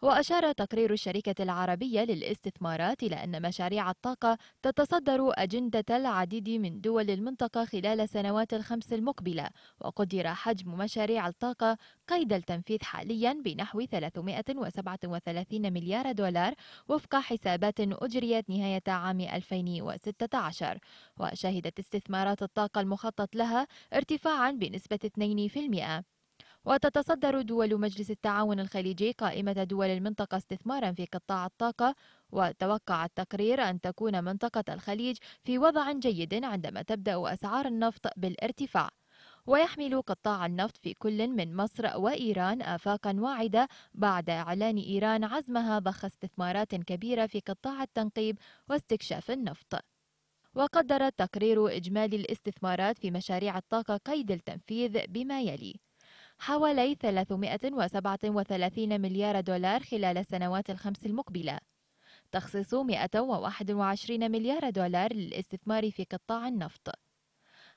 وأشار تقرير الشركة العربية للاستثمارات إلى أن مشاريع الطاقة تتصدر أجندة العديد من دول المنطقة خلال السنوات الخمس المقبلة وقدر حجم مشاريع الطاقة قيد التنفيذ حاليا بنحو 337 مليار دولار وفق حسابات أجريت نهاية عام 2016 وشهدت استثمارات الطاقة المخطط لها ارتفاعا بنسبة 2% وتتصدر دول مجلس التعاون الخليجي قائمة دول المنطقة استثمارا في قطاع الطاقة وتوقع التقرير أن تكون منطقة الخليج في وضع جيد عندما تبدأ أسعار النفط بالارتفاع ويحمل قطاع النفط في كل من مصر وإيران آفاقا واعدة بعد إعلان إيران عزمها ضخ استثمارات كبيرة في قطاع التنقيب واستكشاف النفط وقدر التقرير إجمالي الاستثمارات في مشاريع الطاقة قيد التنفيذ بما يلي حوالي 337 مليار دولار خلال السنوات الخمس المقبلة تخصيص 121 مليار دولار للاستثمار في قطاع النفط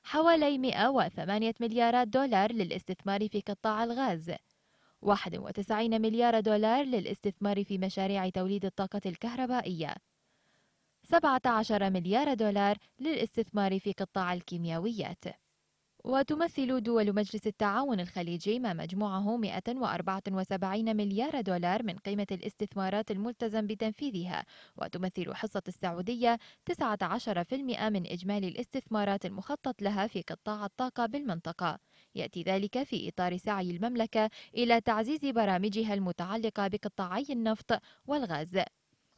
حوالي 108 مليارات دولار للاستثمار في قطاع الغاز 91 مليار دولار للاستثمار في مشاريع توليد الطاقة الكهربائية 17 مليار دولار للاستثمار في قطاع الكيميائيات وتمثل دول مجلس التعاون الخليجي ما مجموعه 174 مليار دولار من قيمة الاستثمارات الملتزم بتنفيذها وتمثل حصة السعودية 19% من إجمالي الاستثمارات المخطط لها في قطاع الطاقة بالمنطقة يأتي ذلك في إطار سعي المملكة إلى تعزيز برامجها المتعلقة بقطاعي النفط والغاز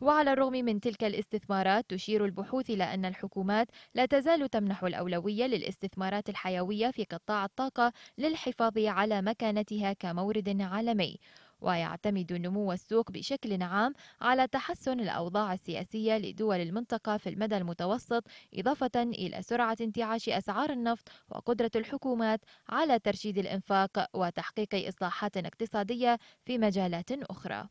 وعلى الرغم من تلك الاستثمارات تشير البحوث إلى أن الحكومات لا تزال تمنح الأولوية للاستثمارات الحيوية في قطاع الطاقة للحفاظ على مكانتها كمورد عالمي ويعتمد نمو السوق بشكل عام على تحسن الأوضاع السياسية لدول المنطقة في المدى المتوسط إضافة إلى سرعة انتعاش أسعار النفط وقدرة الحكومات على ترشيد الإنفاق وتحقيق إصلاحات اقتصادية في مجالات أخرى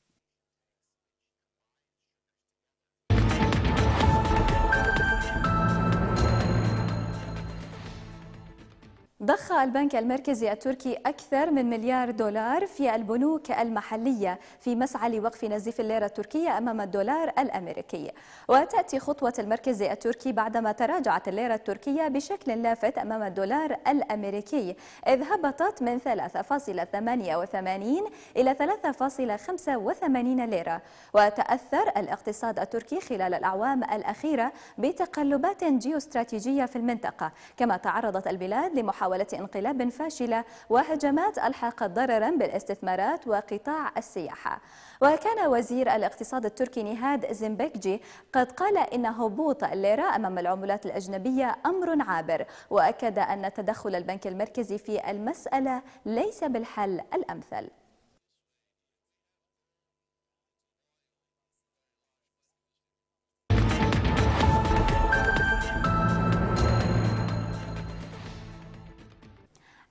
ضخ البنك المركزي التركي أكثر من مليار دولار في البنوك المحلية في مسعى لوقف نزيف الليرة التركية أمام الدولار الأمريكي وتأتي خطوة المركز التركي بعدما تراجعت الليرة التركية بشكل لافت أمام الدولار الأمريكي إذ هبطت من 3.88 إلى 3.85 ليرة وتأثر الاقتصاد التركي خلال الأعوام الأخيرة بتقلبات جيوستراتيجية في المنطقة كما تعرضت البلاد لمحاولة محاولة انقلاب فاشلة وهجمات ألحقت ضررا بالاستثمارات وقطاع السياحة وكان وزير الاقتصاد التركي نهاد زنبكجي قد قال إن هبوط الليرة أمام العملات الأجنبية أمر عابر وأكد أن تدخل البنك المركزي في المسألة ليس بالحل الأمثل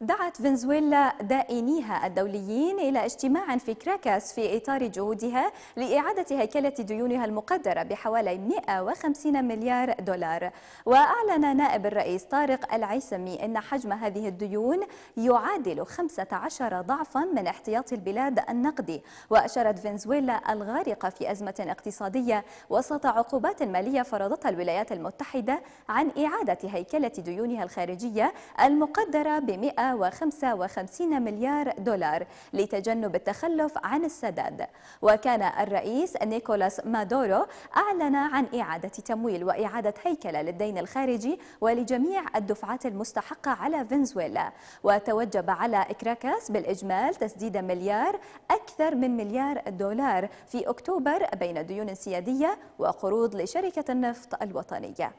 دعت فنزويلا دائنيها الدوليين إلى اجتماع في كراكاس في إطار جهودها لإعادة هيكلة ديونها المقدرة بحوالي 150 مليار دولار وأعلن نائب الرئيس طارق العيسمي أن حجم هذه الديون يعادل 15 ضعفا من احتياط البلاد النقدي وأشارت فنزويلا الغارقة في أزمة اقتصادية وسط عقوبات مالية فرضتها الولايات المتحدة عن إعادة هيكلة ديونها الخارجية المقدرة ب 100 155 مليار دولار لتجنب التخلف عن السداد وكان الرئيس نيكولاس مادورو أعلن عن إعادة تمويل وإعادة هيكلة للدين الخارجي ولجميع الدفعات المستحقة على فنزويلا وتوجب على إكراكاس بالإجمال تسديد مليار أكثر من مليار دولار في أكتوبر بين ديون سيادية وقروض لشركة النفط الوطنية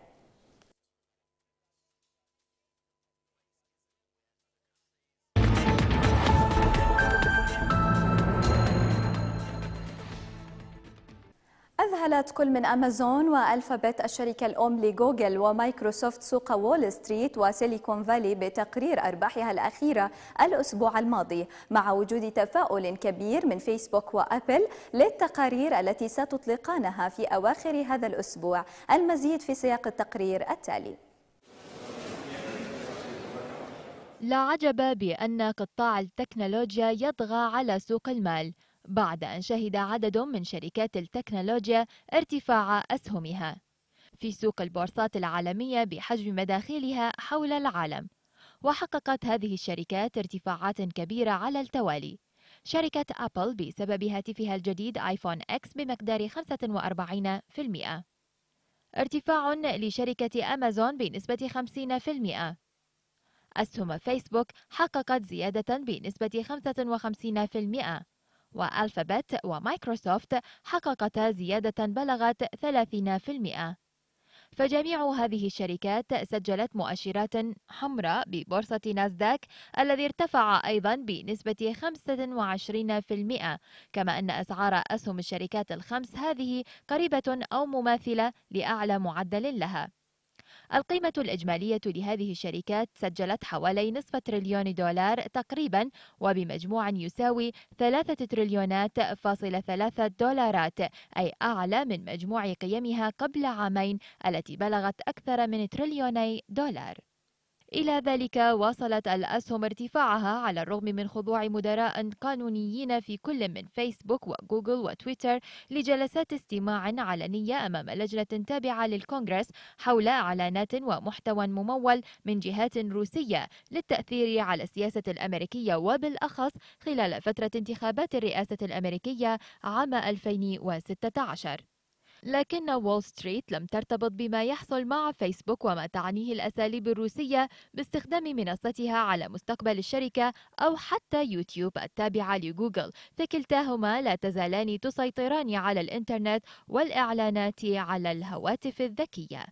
أذهلت كل من أمازون وألفابت الشركة الأم لجوجل ومايكروسوفت سوق وول ستريت وسيليكون فالي بتقرير أرباحها الأخيرة الأسبوع الماضي مع وجود تفاؤل كبير من فيسبوك وأبل للتقارير التي ستطلقانها في أواخر هذا الأسبوع المزيد في سياق التقرير التالي لا عجب بأن قطاع التكنولوجيا يطغى على سوق المال بعد أن شهد عدد من شركات التكنولوجيا ارتفاع أسهمها في سوق البورصات العالمية بحجم مداخيلها حول العالم وحققت هذه الشركات ارتفاعات كبيرة على التوالي شركة أبل بسبب هاتفها الجديد آيفون إكس بمقدار 45% ارتفاع لشركة أمازون بنسبة 50% أسهم فيسبوك حققت زيادة بنسبة 55% وألفابت ومايكروسوفت حققتا زيادة بلغت 30%. فجميع هذه الشركات سجلت مؤشرات حمراء ببورصة ناسداك الذي ارتفع أيضا بنسبة 25% كما أن أسعار أسهم الشركات الخمس هذه قريبة أو مماثلة لأعلى معدل لها القيمة الإجمالية لهذه الشركات سجلت حوالي نصف تريليون دولار تقريبا وبمجموع يساوي ثلاثة تريليونات فاصل ثلاثة دولارات أي أعلى من مجموع قيمها قبل عامين التي بلغت أكثر من تريليوني دولار إلى ذلك واصلت الأسهم ارتفاعها على الرغم من خضوع مدراء قانونيين في كل من فيسبوك وجوجل وتويتر لجلسات استماع علنية أمام لجنة تابعة للكونغرس حول إعلانات ومحتوى ممول من جهات روسية للتأثير على السياسة الأمريكية وبالأخص خلال فترة انتخابات الرئاسة الأمريكية عام 2016 لكن وول ستريت لم ترتبط بما يحصل مع فيسبوك وما تعنيه الأساليب الروسية باستخدام منصتها على مستقبل الشركة أو حتى يوتيوب التابعة لجوجل فكلتاهما لا تزالان تسيطران على الإنترنت والإعلانات على الهواتف الذكية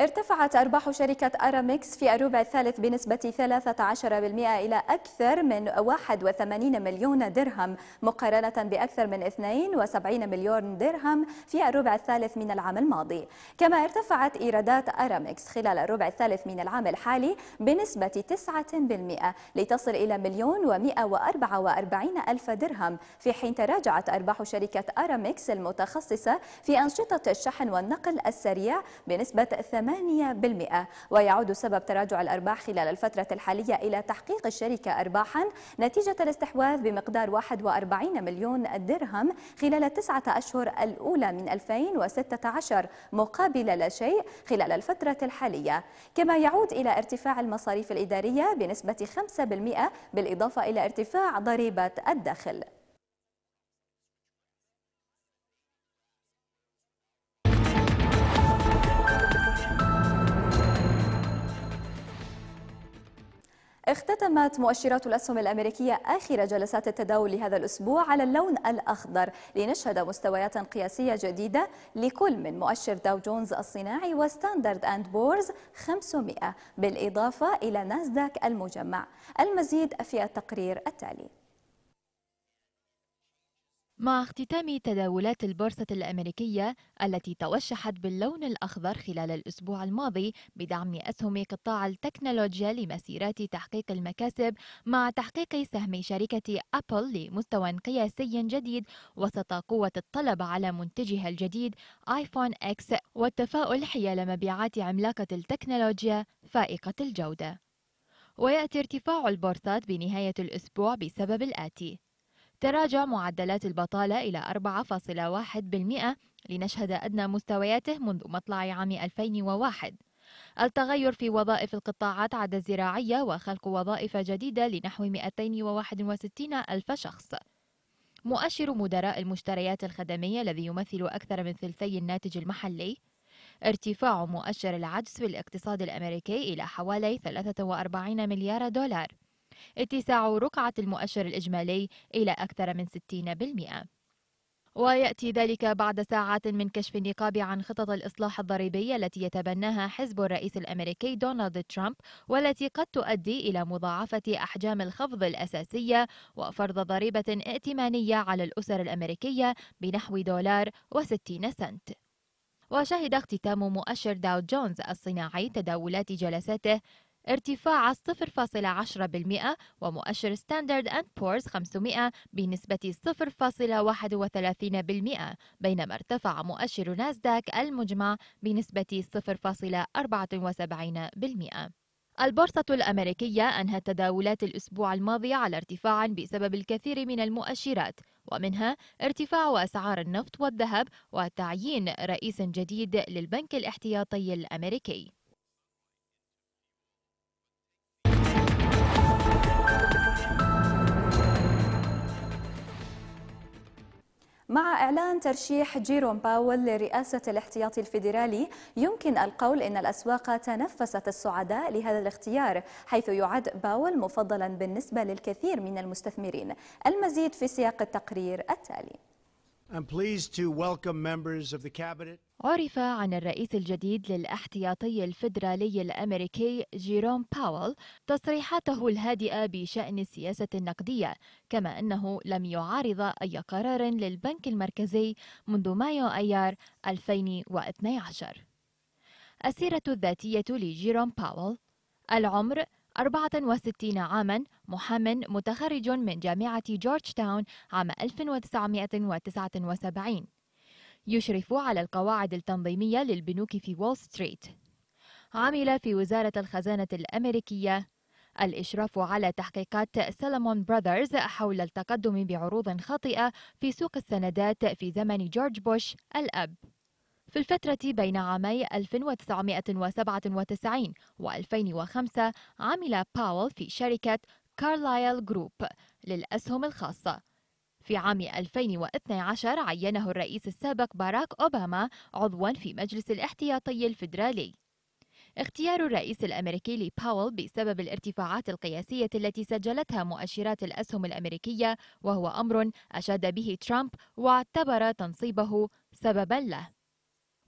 ارتفعت أرباح شركة أرامكس في الربع الثالث بنسبة 13% إلى أكثر من 81 مليون درهم مقارنة بأكثر من 72 مليون درهم في الربع الثالث من العام الماضي كما ارتفعت إيرادات أرامكس خلال الربع الثالث من العام الحالي بنسبة 9% لتصل إلى مليون و144 ألف درهم في حين تراجعت أرباح شركة أرامكس المتخصصة في أنشطة الشحن والنقل السريع بنسبة 8% ويعود سبب تراجع الأرباح خلال الفترة الحالية إلى تحقيق الشركة أرباحا نتيجة الاستحواذ بمقدار 41 مليون درهم خلال التسعة أشهر الأولى من 2016 مقابل لا شيء خلال الفترة الحالية كما يعود إلى ارتفاع المصاريف الإدارية بنسبة 5% بالإضافة إلى ارتفاع ضريبة الدخل اختتمت مؤشرات الأسهم الأمريكية آخر جلسات التداول لهذا الأسبوع على اللون الأخضر لنشهد مستويات قياسية جديدة لكل من مؤشر داو جونز الصناعي وستاندرد أند بورز 500 بالإضافة إلى ناسداك المجمع المزيد في التقرير التالي مع اختتام تداولات البورصة الأمريكية التي توشحت باللون الأخضر خلال الأسبوع الماضي بدعم أسهم قطاع التكنولوجيا لمسيرات تحقيق المكاسب مع تحقيق سهم شركة أبل لمستوى قياسي جديد وسط قوة الطلب على منتجها الجديد آيفون إكس والتفاؤل حيال مبيعات عملاقة التكنولوجيا فائقة الجودة. ويأتي ارتفاع البورصات بنهاية الأسبوع بسبب الآتي تراجع معدلات البطالة إلى 4.1% لنشهد أدنى مستوياته منذ مطلع عام 2001 التغير في وظائف القطاعات عدا الزراعية وخلق وظائف جديدة لنحو 261 ألف شخص مؤشر مدراء المشتريات الخدمية الذي يمثل أكثر من ثلثي الناتج المحلي ارتفاع مؤشر العجز في الاقتصاد الأمريكي إلى حوالي 43 مليار دولار اتساع رقعة المؤشر الإجمالي إلى أكثر من 60%. ويأتي ذلك بعد ساعات من كشف النقاب عن خطط الإصلاح الضريبي التي يتبناها حزب الرئيس الأمريكي دونالد ترامب والتي قد تؤدي إلى مضاعفة أحجام الخفض الأساسية وفرض ضريبة ائتمانية على الأسر الأمريكية بنحو دولار وستين سنت وشهد اختتام مؤشر داو جونز الصناعي تداولات جلساته ارتفاع 0.10% ومؤشر ستاندرد أند بورز 500 بنسبة 0.31% بينما ارتفع مؤشر ناسداك المجمع بنسبة 0.74%. البورصة الأمريكية أنهت تداولات الأسبوع الماضي على ارتفاع بسبب الكثير من المؤشرات ومنها ارتفاع أسعار النفط والذهب وتعيين رئيس جديد للبنك الاحتياطي الأمريكي مع إعلان ترشيح جيروم باول لرئاسة الاحتياطي الفيدرالي يمكن القول أن الأسواق تنفست السعداء لهذا الاختيار حيث يعد باول مفضلا بالنسبة للكثير من المستثمرين المزيد في سياق التقرير التالي I'm pleased to welcome members of the cabinet عرف عن الرئيس الجديد للاحتياطي الفدرالي الامريكي جيروم باول تصريحاته الهادئه بشان السياسه النقديه كما انه لم يعارض اي قرار للبنك المركزي منذ مايو ايار 2012 السيره الذاتيه لجيروم باول العمر 64 عاما محام متخرج من جامعه جورج تاون عام 1979 يشرف على القواعد التنظيمية للبنوك في وول ستريت عمل في وزارة الخزانة الأمريكية الإشراف على تحقيقات سلمون براذرز حول التقدم بعروض خاطئة في سوق السندات في زمن جورج بوش الأب في الفترة بين عامي 1997 و 2005 عمل باول في شركة كارلايل جروب للأسهم الخاصة في عام 2012 عينه الرئيس السابق باراك أوباما عضوا في مجلس الاحتياطي الفدرالي اختيار الرئيس الأمريكي لباول بسبب الارتفاعات القياسية التي سجلتها مؤشرات الأسهم الأمريكية وهو أمر أشاد به ترامب واعتبر تنصيبه سببا له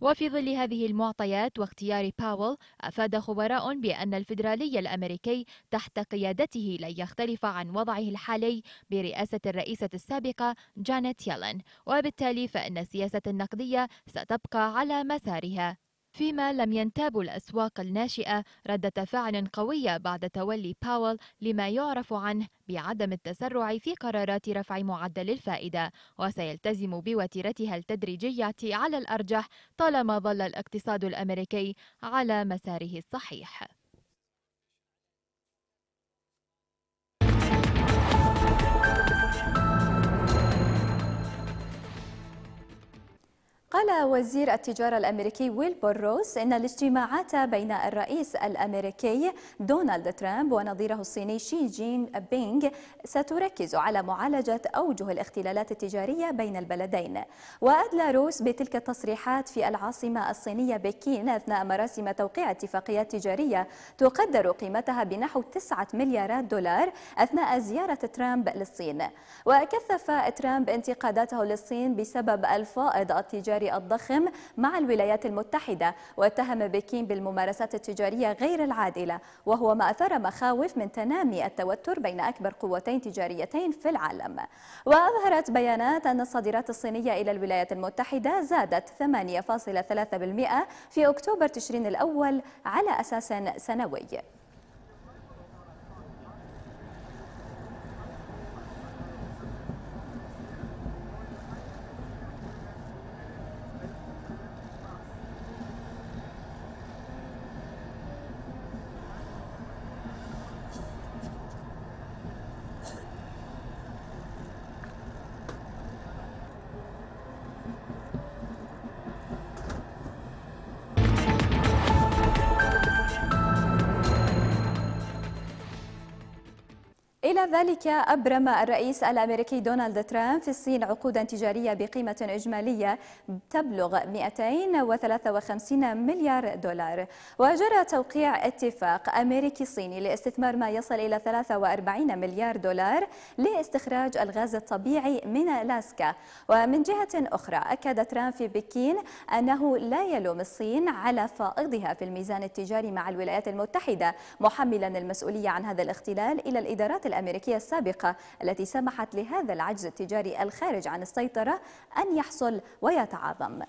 وفي ظل هذه المعطيات واختيار باول أفاد خبراء بأن الفيدرالي الأمريكي تحت قيادته لن يختلف عن وضعه الحالي برئاسة الرئيسة السابقة جانيت يلن وبالتالي فإن السياسة النقدية ستبقى على مسارها فيما لم ينتاب الأسواق الناشئة ردة فعل قوية بعد تولي باول لما يعرف عنه بعدم التسرع في قرارات رفع معدل الفائدة وسيلتزم بوتيرتها التدريجية على الأرجح طالما ظل الاقتصاد الأمريكي على مساره الصحيح قال وزير التجارة الأمريكي ويل روس إن الاجتماعات بين الرئيس الأمريكي دونالد ترامب ونظيره الصيني شي جين بينغ ستركز على معالجة أوجه الاختلالات التجارية بين البلدين وأدلى روس بتلك التصريحات في العاصمة الصينية بكين أثناء مراسم توقيع اتفاقيات تجارية تقدر قيمتها بنحو 9 مليارات دولار أثناء زيارة ترامب للصين وكثف ترامب انتقاداته للصين بسبب الفائض التجاري التجاري الضخم مع الولايات المتحدة واتهم بكين بالممارسات التجارية غير العادلة وهو ما أثار مخاوف من تنامي التوتر بين أكبر قوتين تجاريتين في العالم وأظهرت بيانات أن الصادرات الصينية إلى الولايات المتحدة زادت 8.3% في أكتوبر تشرين الأول على أساس سنوي إلى ذلك أبرم الرئيس الأمريكي دونالد ترامب في الصين عقودا تجارية بقيمة إجمالية تبلغ 253 مليار دولار وجرى توقيع اتفاق أمريكي صيني لاستثمار ما يصل إلى 43 مليار دولار لاستخراج الغاز الطبيعي من ألاسكا ومن جهة أخرى أكد ترامب في بكين أنه لا يلوم الصين على فائضها في الميزان التجاري مع الولايات المتحدة محملا المسؤولية عن هذا الاختلال إلى الإدارات الأمريكية الأمريكية السابقة التي سمحت لهذا العجز التجاري الخارج عن السيطرة أن يحصل ويتعاظم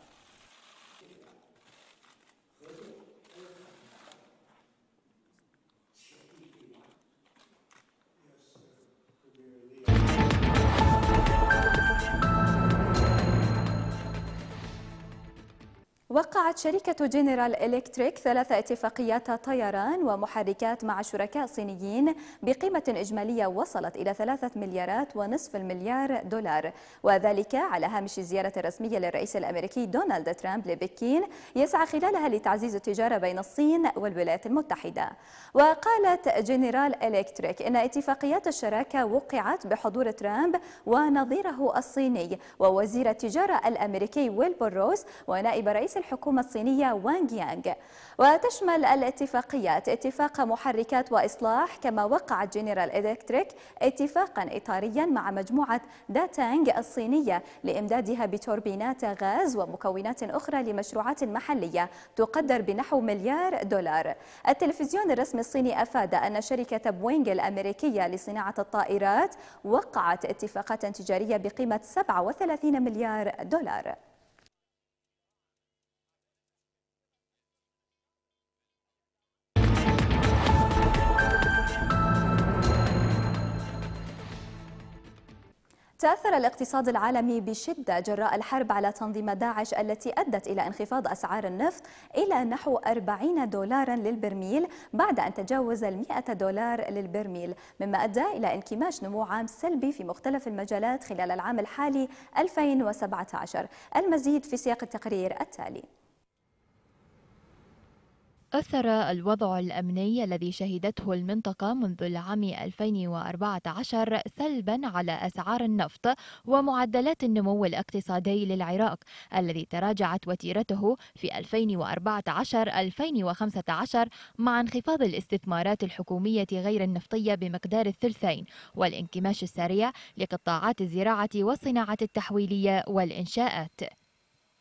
وقعت شركة جنرال إلكتريك ثلاث اتفاقيات طيران ومحركات مع شركاء صينيين بقيمة إجمالية وصلت إلى ثلاثة مليارات ونصف المليار دولار وذلك على هامش الزيارة الرسمية للرئيس الأمريكي دونالد ترامب لبكين يسعى خلالها لتعزيز التجارة بين الصين والولايات المتحدة وقالت جنرال إلكتريك إن اتفاقيات الشراكة وقعت بحضور ترامب ونظيره الصيني ووزير التجارة الأمريكي ويلبر روس ونائب رئيس الحكومة الصينية وانغ يانغ وتشمل الاتفاقيات اتفاق محركات وإصلاح كما وقعت جنرال إلكتريك اتفاقا إطاريا مع مجموعة داتانغ الصينية لإمدادها بتوربينات غاز ومكونات أخرى لمشروعات محلية تقدر بنحو مليار دولار التلفزيون الرسمي الصيني أفاد أن شركة بوينغ الأمريكية لصناعة الطائرات وقعت اتفاقات تجارية بقيمة 37 مليار دولار تأثر الاقتصاد العالمي بشدة جراء الحرب على تنظيم داعش التي أدت إلى انخفاض أسعار النفط إلى نحو 40 دولارا للبرميل بعد أن تجاوز المئة دولار للبرميل مما أدى إلى انكماش نمو عام سلبي في مختلف المجالات خلال العام الحالي 2017 المزيد في سياق التقرير التالي أثر الوضع الأمني الذي شهدته المنطقة منذ العام 2014 سلبا على أسعار النفط ومعدلات النمو الاقتصادي للعراق الذي تراجعت وتيرته في 2014-2015 مع انخفاض الاستثمارات الحكومية غير النفطية بمقدار الثلثين والانكماش السريع لقطاعات الزراعة والصناعة التحويلية والإنشاءات.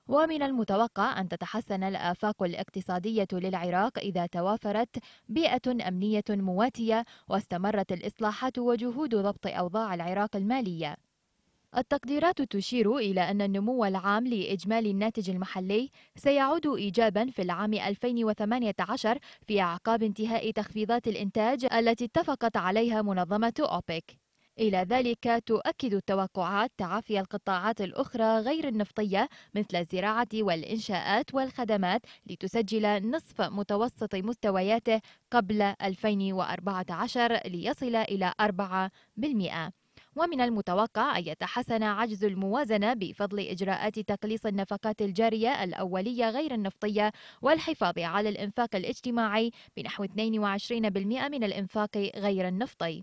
ومن المتوقع أن تتحسن الآفاق الاقتصادية للعراق إذا توافرت بيئة أمنية مواتية واستمرت الإصلاحات وجهود ضبط أوضاع العراق المالية التقديرات تشير إلى أن النمو العام لإجمالي الناتج المحلي سيعود إيجابا في العام 2018 في أعقاب انتهاء تخفيضات الإنتاج التي اتفقت عليها منظمة أوبك إلى ذلك تؤكد التوقعات تعافي القطاعات الأخرى غير النفطية مثل الزراعة والإنشاءات والخدمات لتسجل نصف متوسط مستوياته قبل 2014 ليصل إلى 4%. ومن المتوقع أن يتحسن عجز الموازنة بفضل إجراءات تقليص النفقات الجارية الأولية غير النفطية والحفاظ على الإنفاق الاجتماعي بنحو 22% من الإنفاق غير النفطي.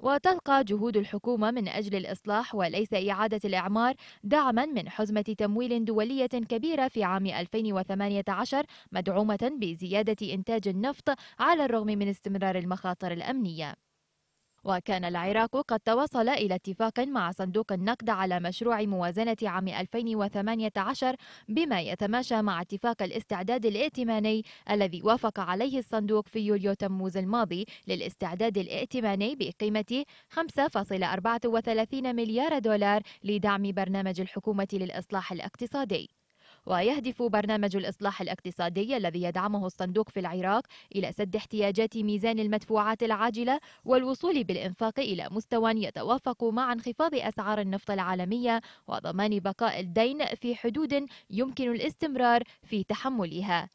وتلقى جهود الحكومة من أجل الإصلاح وليس إعادة الإعمار دعما من حزمة تمويل دولية كبيرة في عام 2018 مدعومة بزيادة إنتاج النفط على الرغم من استمرار المخاطر الأمنية وكان العراق قد توصل إلى اتفاق مع صندوق النقد على مشروع موازنة عام 2018 بما يتماشى مع اتفاق الاستعداد الائتماني الذي وافق عليه الصندوق في يوليو تموز الماضي للاستعداد الائتماني بقيمة 5.34 مليار دولار لدعم برنامج الحكومة للإصلاح الاقتصادي ويهدف برنامج الإصلاح الاقتصادي الذي يدعمه الصندوق في العراق إلى سد احتياجات ميزان المدفوعات العاجلة والوصول بالإنفاق إلى مستوى يتوافق مع انخفاض أسعار النفط العالمية وضمان بقاء الدين في حدود يمكن الاستمرار في تحملها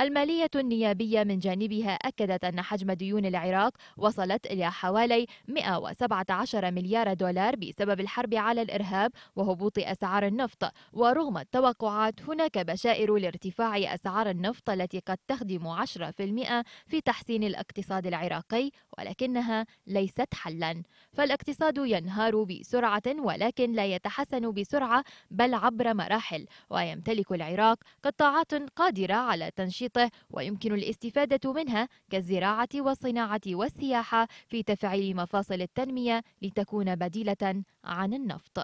المالية النيابية من جانبها أكدت أن حجم ديون العراق وصلت إلى حوالي 117 مليار دولار بسبب الحرب على الإرهاب وهبوط أسعار النفط ورغم التوقعات هناك بشائر لارتفاع أسعار النفط التي قد تخدم 10% في تحسين الاقتصاد العراقي ولكنها ليست حلا فالاقتصاد ينهار بسرعة ولكن لا يتحسن بسرعة بل عبر مراحل ويمتلك العراق قطاعات قادرة على تنشيط أنشطة ويمكن الاستفادة منها كالزراعة والصناعة والسياحة في تفعيل مفاصل التنمية لتكون بديلة عن النفط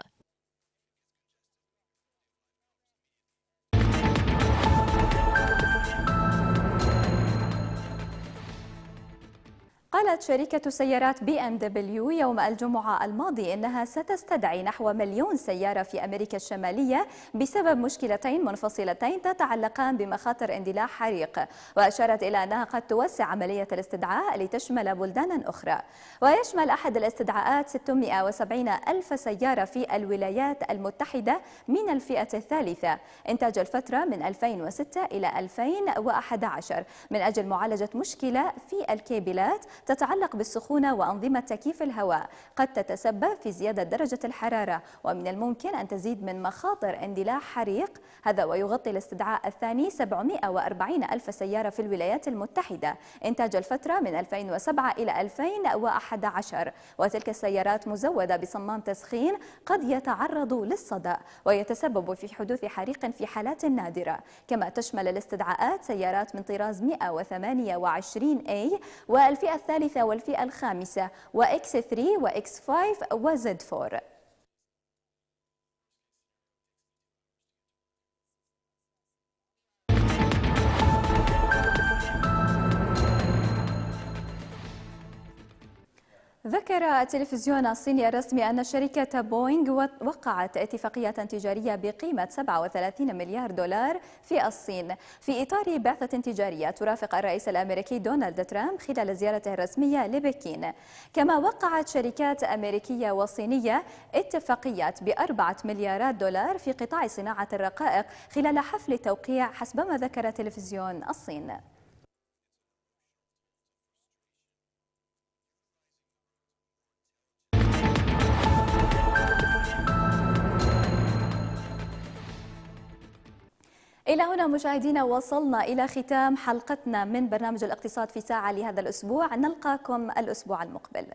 قالت شركة سيارات بي ام دبليو يوم الجمعة الماضي انها ستستدعي نحو مليون سيارة في امريكا الشمالية بسبب مشكلتين منفصلتين تتعلقان بمخاطر اندلاع حريق، واشارت الى انها قد توسع عملية الاستدعاء لتشمل بلدانا اخرى، ويشمل احد الاستدعاءات 670 الف سيارة في الولايات المتحدة من الفئة الثالثة، انتاج الفترة من 2006 الى 2011 من اجل معالجة مشكلة في الكيبلات تتعلق بالسخونة وأنظمة تكييف الهواء قد تتسبب في زيادة درجة الحرارة ومن الممكن أن تزيد من مخاطر اندلاع حريق هذا ويغطي الاستدعاء الثاني 740 ألف سيارة في الولايات المتحدة إنتاج الفترة من 2007 إلى 2011 وتلك السيارات مزودة بصمام تسخين قد يتعرض للصدأ ويتسبب في حدوث حريق في حالات نادرة كما تشمل الاستدعاءات سيارات من طراز 128 A والفئة الثانية الثالثة والفئة الخامسة وإكس 3 وإكس 5 وزد 4 ذكر التلفزيون الصيني الرسمي أن شركة بوينغ وقعت اتفاقية تجارية بقيمة 37 مليار دولار في الصين في إطار بعثة تجارية ترافق الرئيس الأمريكي دونالد ترامب خلال زيارته الرسمية لبكين كما وقعت شركات أمريكية وصينية اتفاقيات بأربعة مليارات دولار في قطاع صناعة الرقائق خلال حفل توقيع حسب ما ذكر تلفزيون الصين إلى هنا مشاهدينا وصلنا إلى ختام حلقتنا من برنامج الاقتصاد في ساعة لهذا الأسبوع نلقاكم الأسبوع المقبل